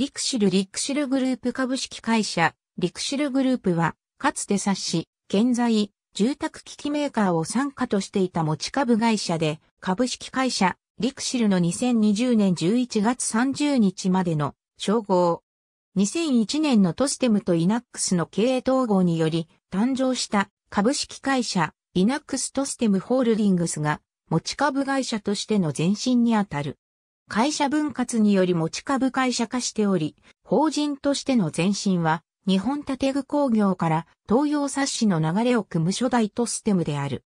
リクシル・リクシルグループ株式会社、リクシルグループは、かつて冊子、現在、住宅機器メーカーを傘下としていた持ち株会社で、株式会社、リクシルの2020年11月30日までの称号。2001年のトステムとイナックスの経営統合により誕生した株式会社イナックストステムホールディングスが持ち株会社としての前身にあたる。会社分割により持ち株会社化しており、法人としての前身は、日本建具工業から東洋冊子の流れを組む初代とステムである。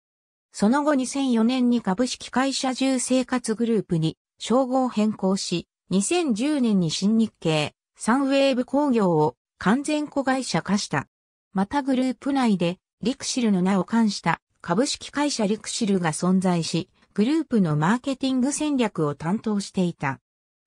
その後2004年に株式会社重生活グループに称号変更し、2010年に新日経、サンウェーブ工業を完全子会社化した。またグループ内でリクシルの名を冠した株式会社リクシルが存在し、グループのマーケティング戦略を担当していた。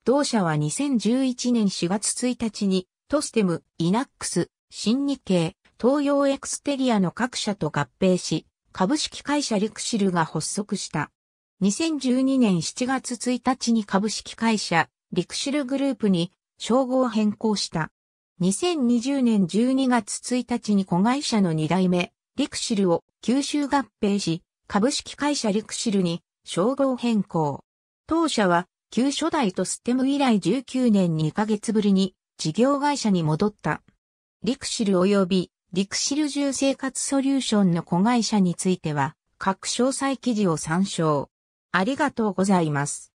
同社は2011年4月1日に、トステム、イナックス、新日経、東洋エクステリアの各社と合併し、株式会社リクシルが発足した。2012年7月1日に株式会社、リクシルグループに称号変更した。2020年12月1日に子会社の2代目、リクシルを吸収合併し、株式会社リクシルに称号変更。当社は、旧初代とステム以来19年2ヶ月ぶりに事業会社に戻った。リクシル及びリクシル重生活ソリューションの子会社については各詳細記事を参照。ありがとうございます。